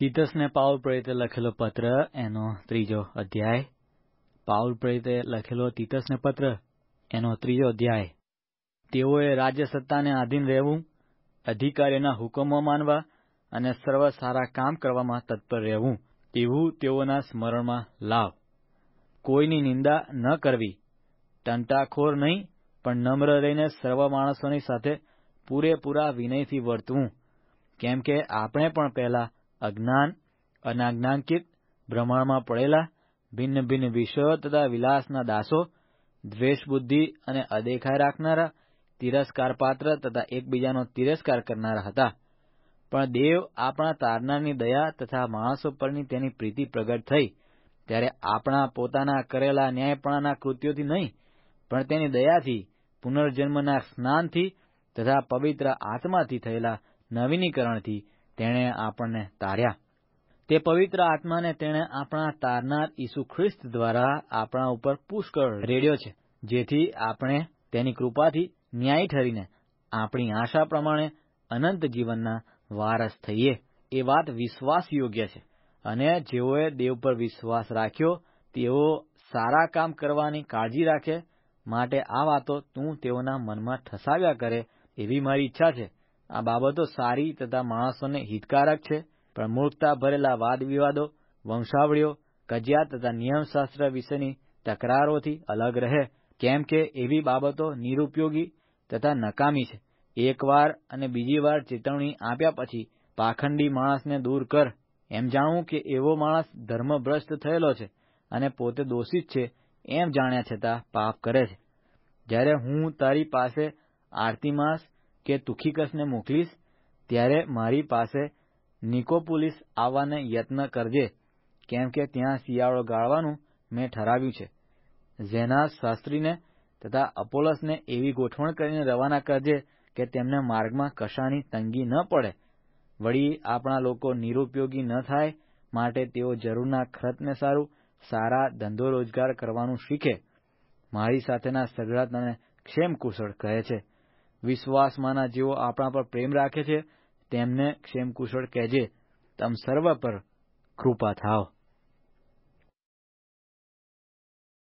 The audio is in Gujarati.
તીતસને પાઉલ પ્રેરિતે લખેલો પત્ર એનો ત્રીજો અધ્યાય પાઉલ પ્રેરિતે લખેલો તીતસને પત્ર એનો ત્રીજો અધ્યાય તેઓએ રાજ્ય સત્તાને આધીન રહેવું અધિકારીના હુકમો માનવા અને સર્વ સારા કામ કરવામાં તત્પર રહેવું તેવું તેઓના સ્મરણમાં લાવ કોઈની નિંદા ન કરવી તંટાખોર નહીં પણ નમ્ર રહીને સર્વ માણસોની સાથે પૂરેપૂરા વિનયથી વર્તવું કેમ કે આપણે પણ પહેલાં અજ્ઞાન અનાજ્ઞાંકિત ભ્રમણમાં પડેલા ભિન્ન ભિન્ન વિષયો તથા વિલાસના દાસો દ્વેષબુદ્ધિ અને અદેખાઈ રાખનારા તિરસ્કાર પાત્ર તથા એકબીજાનો તિરસ્કાર કરનારા હતા પણ દેવ આપણા તારનારની દયા તથા માણસો પરની તેની પ્રીતિ પ્રગટ થઈ ત્યારે આપણા પોતાના કરેલા ન્યાયપણાના કૃત્યોથી નહીં પણ તેની દયાથી પુનર્જન્મના સ્નાનથી તથા પવિત્ર આત્માથી થયેલા નવીનીકરણથી તેણે આપણને તાર્યા તે પવિત્ર આત્માને તેણે આપણા તારનાર ઈસુ ખ્રિસ્ત દ્વારા આપણા ઉપર પુષ્કળ રેડ્યો છે જેથી આપણે તેની કૃપાથી ન્યાય ઠરીને આપણી આશા પ્રમાણે અનંત જીવનના વારસ થઈએ એ વાત વિશ્વાસ યોગ્ય છે અને જેઓએ દેવ પર વિશ્વાસ રાખ્યો તેઓ સારા કામ કરવાની કાળજી રાખે માટે આ વાતો તું તેઓના મનમાં ઠસાવ્યા કરે એવી મારી ઈચ્છા છે આ બાબતો સારી તથા માણસોને હિતકારક છે પણ મૂર્ખતા ભરેલા વાદ વિવાદો વંશાવળીઓ કજિયા તથા નિયમશાસ્ત્ર વિશેની તકરારોથી અલગ રહે કેમ કે એવી બાબતો નિરુપયોગી તથા નકામી છે એકવાર અને બીજી વાર ચેતવણી આપ્યા પછી પાખંડી માણસને દૂર કર એમ જાણવું કે એવો માણસ ધર્મભ્રષ્ટ થયેલો છે અને પોતે દોષિત છે એમ જાણ્યા છતાં પાપ કરે છે જ્યારે હું તારી પાસે આરતી માસ કે તુખિકસને મોકલીશ ત્યારે મારી પાસે નિકોપોલિસ આવવાને યત્ન કરજે કેમ કે ત્યાં શિયાળો ગાળવાનું મેં ઠરાવ્યું છે ઝેના શાસ્ત્રીને તથા અપોલસને એવી ગોઠવણ કરીને રવાના કરજે કે તેમને માર્ગમાં કશાની તંગી ન પડે વળી આપણા લોકો નિરુપયોગી ન થાય માટે તેઓ જરૂરના ખર્ચને સારું સારા ધંધો રોજગાર કરવાનું શીખે મારી સાથેના સગડા તને ક્ષેમ કુશળ કહે છે વિશ્વાસમાંના જેઓ આપણા પર પ્રેમ રાખે છે તેમને ક્ષેમકુશળ કહેજે તમ સર્વ પર કૃપા થાવ